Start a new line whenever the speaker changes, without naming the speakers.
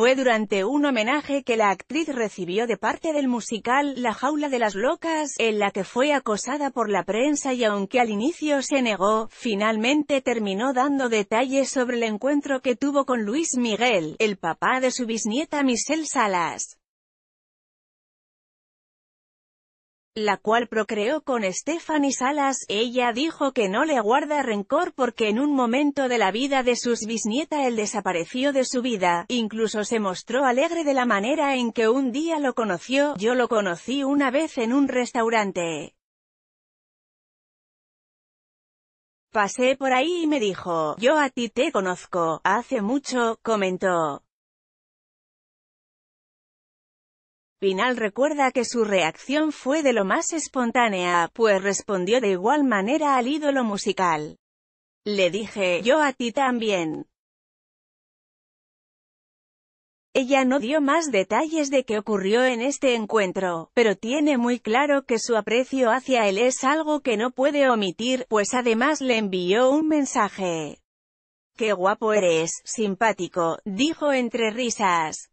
Fue durante un homenaje que la actriz recibió de parte del musical La jaula de las locas, en la que fue acosada por la prensa y aunque al inicio se negó, finalmente terminó dando detalles sobre el encuentro que tuvo con Luis Miguel, el papá de su bisnieta Michelle Salas. la cual procreó con Stephanie Salas, ella dijo que no le guarda rencor porque en un momento de la vida de sus bisnieta él desapareció de su vida, incluso se mostró alegre de la manera en que un día lo conoció, yo lo conocí una vez en un restaurante. Pasé por ahí y me dijo, yo a ti te conozco, hace mucho, comentó. Pinal recuerda que su reacción fue de lo más espontánea, pues respondió de igual manera al ídolo musical. Le dije, yo a ti también. Ella no dio más detalles de qué ocurrió en este encuentro, pero tiene muy claro que su aprecio hacia él es algo que no puede omitir, pues además le envió un mensaje. ¡Qué guapo eres, simpático! dijo entre risas.